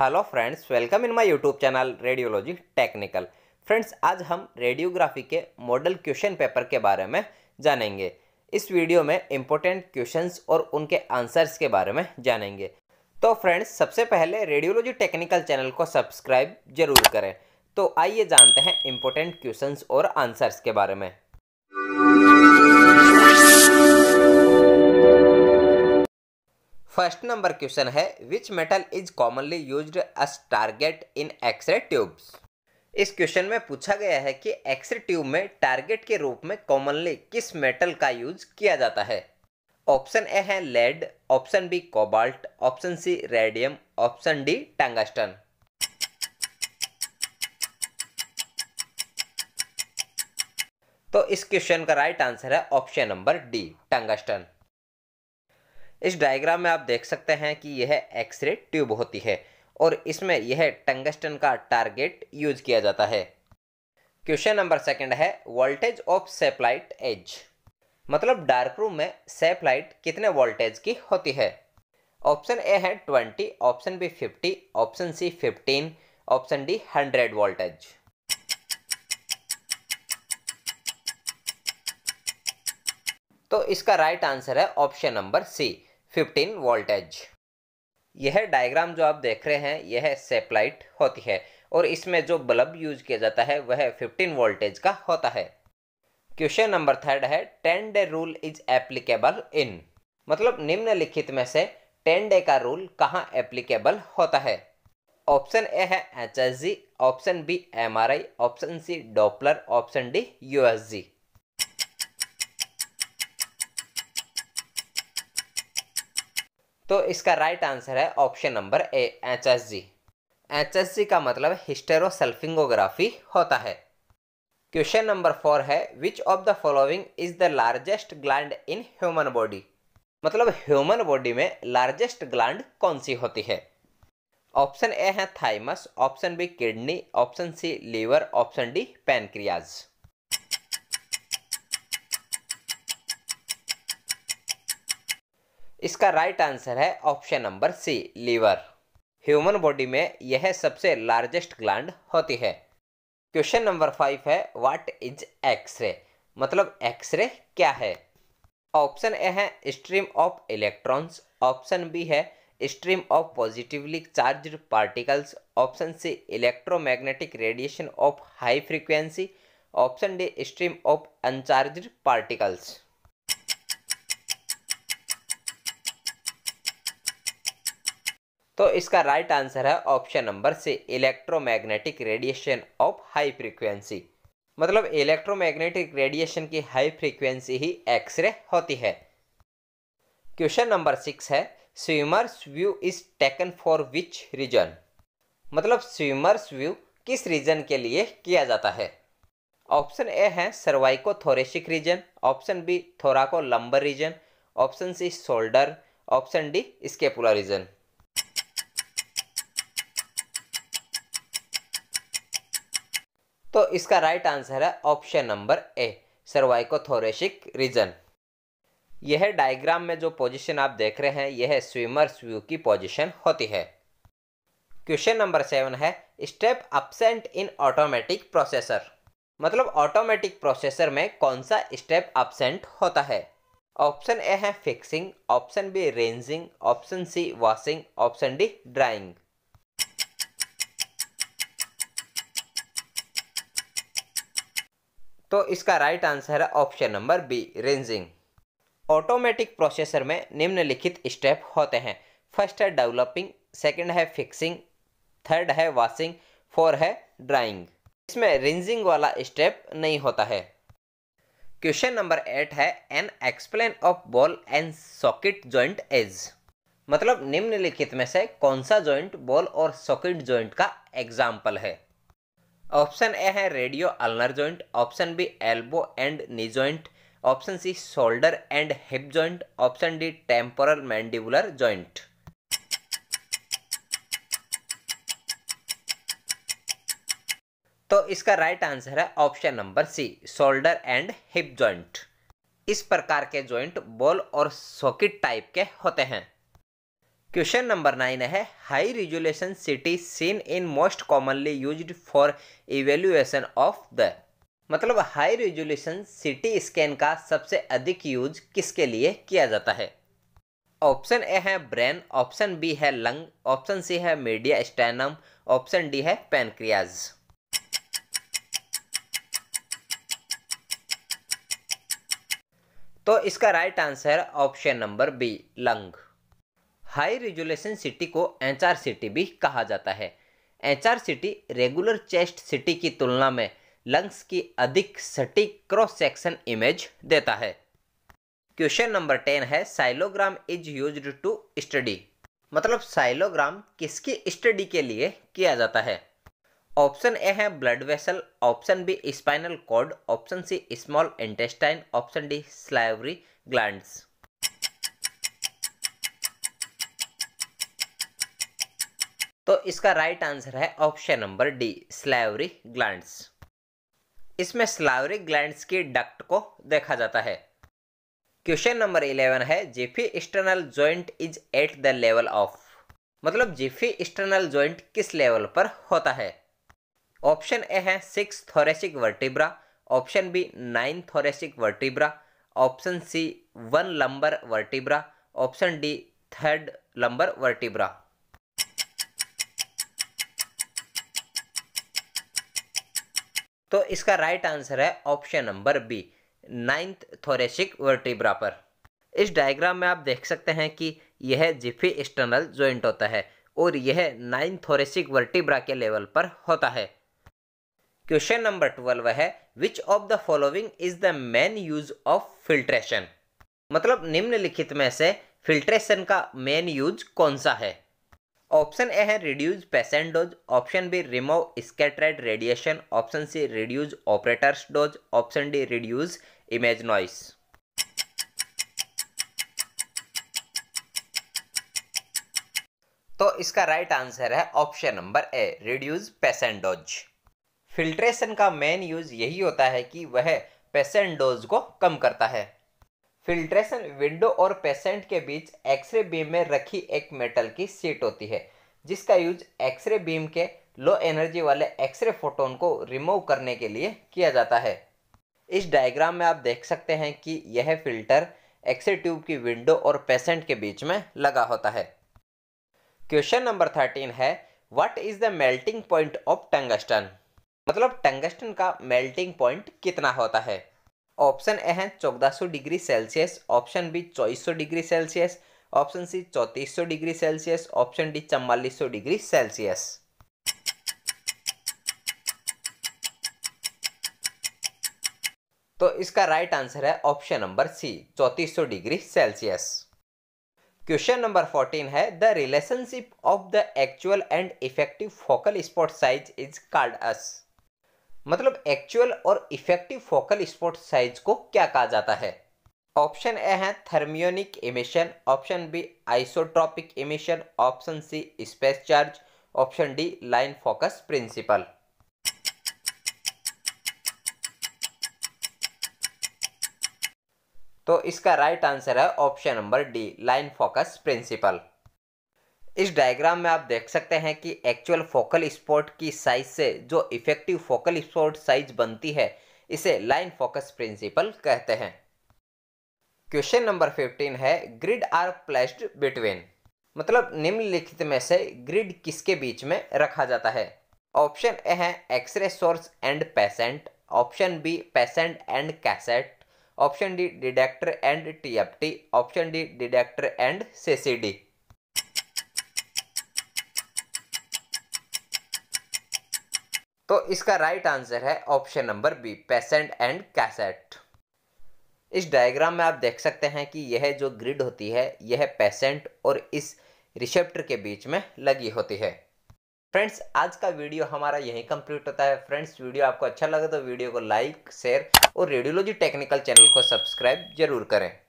hello friends welcome in my YouTube channel radiology technical friends आज हम radiography के model question paper के बारे में जानेंगे इस वीडियो में इम्पोर्टेंट क्वेश्चंस और उनके आंसर्स के बारे में जानेंगे तो फ्रेंड्स सबसे पहले रेडियोलॉजी टेक्निकल चैनल को सब्सक्राइब जरूर करें तो आइए जानते हैं इम्पोर्टेंट क्वेश्चन और आंसर्स के बारे में फर्स्ट नंबर क्वेश्चन है which metal is commonly use as target in x-ray tubes इस क्वेश्चन में पूछा गया है कि एक्सरे ट्यूब में टारगेट के रूप में कॉमनली किस मेटल का यूज किया जाता है ऑप्शन ए है lead option B cobalt option C radium option D tungsten तो इस क्वेश्चन का राइट आंसर है ऑप्शन नंबर डी टंगस्टन इस डायग्राम में आप देख सकते हैं कि यह एक्सरे ट्यूब होती है और इसमें यह टंगस्टन का टारगेट यूज किया जाता है क्वेश्चन नंबर सेकंड है वोल्टेज ऑफ सेपलाइट एज मतलब डार्क रूम में सेपलाइट कितने वोल्टेज की होती है ऑप्शन ए है 20, option B 50, option C 15, option D 100 voltage तो इसका राइट आंसर है ऑप्शन नंबर सी 15 वोल्टेज यह डायग्राम जो आप देख रहे हैं यह सेपलाइट होती है और इसमें जो बल्ब यूज किया जाता है वह 15 वोल्टेज का होता है क्वेश्चन नंबर थर्ड है ten day rule is applicable in मतलब निम्नलिखित में से टेन डे का रूल कहाँ एप्लीकेबल होता है ऑप्शन ए है H option B M option C doppler option D U तो इसका राइट आंसर है option number A H S G H S G का मतलब हिस्टेरोसल्फिंगोग्राफी होता है क्वेश्चन नंबर फोर है which of the following is the largest gland in human body मतलब human body में लार्जेस्ट ग्लैंड कौन सी होती है ऑप्शन ए है thymus option B kidney option C liver option D pancreas इसका राइट आंसर है option number C liver human body में यह सबसे लार्जेस्ट ग्लैंड होती है क्वेश्चन नंबर फाइव है व्हाट इज एक्सरे मतलब एक्सरे क्या है ऑप्शन ए है stream of electrons option B है stream of positively charge particles option C electromagnetic radiation of high frequency option D stream of uncharged particles तो इसका right answer है option number C electromagnetic radiation of high frequency मतलब electromagnetic radiation की high frequency ही x-ray होती है question number six है swimmers view is taken for which region मतलब स्विमर्स व्यू किस रीजन के लिए किया जाता है ऑप्शन ए है cervico thoracic region option B thoraco lumbar region option C shoulder option D scapular region तो इसका राइट आंसर है option number A cervicothoracic region यह डायग्राम में जो पोजीशन आप देख रहे हैं यह स्विमर व्यू की पोजीशन होती है क्वेश्चन नंबर सेवन है step absent in automatic processor मतलब ऑटोमेटिक प्रोसेसर में कौन सा स्टेप अपसेंट होता है ऑप्शन ए है fixing option B rinsing option C washing option D drying तो इसका राइट आंसर है option number B rinsing automatic processor में निम्नलिखित स्टेप होते हैं फर्स्ट है डेवलपिंग सेकंड है फिक्सिंग थर्ड है वॉशिंग फोर है ड्राइंग इसमें रेंजिंग वाला स्टेप नहीं होता है क्वेश्चन नंबर एट है an example of ball and socket joint as मतलब निम्नलिखित में से कौन सा ज्वाइंट बॉल और सॉकेट ज्वाइंट का एग्जाम्पल है ऑप्शन ए है radio ulnar joint option B elbow and knee joint option C shoulder and hip joint option D temporal mandibular joint तो इसका राइट आंसर है option number C shoulder and hip joint इस प्रकार के joint ball और socket type के होते हैं क्वेश्चन नंबर नाइन है high resolution CT scan in most commonly used for evaluation of the मतलब हाई रिजोल्यूशन सिटी स्कैन का सबसे अधिक यूज किसके लिए किया जाता है ऑप्शन ए है ब्रेन ऑप्शन बी है लंग ऑप्शन सी है मीडिया स्टैनम ऑप्शन डी है पेनक्रियाज तो इसका right answer option number B lung high resolution CT को एच आर सिटी भी कहा जाता है H R CT regular chest CT की तुलना में लंग्स की अधिक सटीक क्रॉस सेक्शन इमेज देता है क्वेश्चन नंबर टेन है sialogram is use to study मतलब साइलोग्राम किसकी स्टडी के लिए किया जाता है ऑप्शन ए है blood vessel option B spinal cord option C small intestine option D salivary glands तो इसका राइट आंसर है option number D salivary glands इसमें स्लावरी ग्लैंड्स की डक्ट को देखा जाता है क्वेश्चन नंबर इलेवन है xiphisternal joint is at the level of मतलब जेफी एक्सटर्नल ज्वाइंट किस लेवल पर होता है ऑप्शन ए है six thoracic vertebra option B nine thoracic vertebra option C one lumbar vertebra option D third lumbar vertebra तो इसका right answer है option number B ninth thoracic vertebra पर इस डायग्राम में आप देख सकते हैं कि यह जिफी एक्सटर्नल ज्वाइंट होता है और यह नाइन थोरेसिक वर्टिब्रा के लेवल पर होता है क्वेश्चन नंबर ट्वेल्व है which of the following is the main use of filtration मतलब निम्नलिखित में से फिल्ट्रेशन का मेन यूज कौन सा है ऑप्शन ए है reduce patient dose option B remove scattered radiation option C reduce operators dose option D reduce image noise तो इसका राइट right आंसर है option number A reduce patient dose filtration का main use यही होता है कि वह पेशेंट डोज को कम करता है फिल्ट्रेशन विंडो और पेशेंट के बीच एक्सरे बीम में रखी एक मेटल की सीट होती है जिसका यूज एक्सरे बीम के लो एनर्जी वाले एक्सरे फोटोन को रिमूव करने के लिए किया जाता है इस डायग्राम में आप देख सकते हैं कि यह फिल्टर एक्सरे ट्यूब की विंडो और पेशेंट के बीच में लगा होता है क्वेश्चन नंबर थर्टीन है what is the melting point of tungsten मतलब टंगस्टन का मेल्टिंग पॉइंट कितना होता है ऑप्शन ए है चौदह डिग्री सेल्सियस ऑप्शन बी चौबीस डिग्री सेल्सियस ऑप्शन सी चौंतीस डिग्री सेल्सियस ऑप्शन डी चवालीस डिग्री सेल्सियस तो इसका राइट आंसर है ऑप्शन नंबर सी चौंतीस degree Celsius question number fourteen है the relationship of the actual and effective focal spot size is called as मतलब actual और effective focal spot size को क्या कहा जाता है ऑप्शन ए है thermionic emission option B isotropic emission option C space charge option D line focus principle तो इसका राइट आंसर है option number D line focus principle इस डायग्राम में आप देख सकते हैं कि एक्चुअल फोकल स्पॉट की साइज से जो इफेक्टिव फोकल स्पॉट साइज बनती है इसे लाइन फोकस प्रिंसिपल कहते हैं क्वेश्चन नंबर 15 है ग्रिड आर प्लेस्ड बिटवीन मतलब निम्नलिखित में से ग्रिड किसके बीच में रखा जाता है ऑप्शन ए है x-ray source and patient option B patient and cassette option D detector and T option D detector and C तो इसका राइट आंसर है option number B patient and cassette इस डायग्राम में आप देख सकते हैं कि यह जो ग्रिड होती है यह पेसेंट और इस रिसेप्टर के बीच में लगी होती है फ्रेंड्स आज का वीडियो हमारा यहीं कंप्लीट होता है फ्रेंड्स वीडियो आपको अच्छा लगा तो वीडियो को लाइक शेयर और रेडियोलॉजी टेक्निकल चैनल को सब्सक्राइब जरूर करें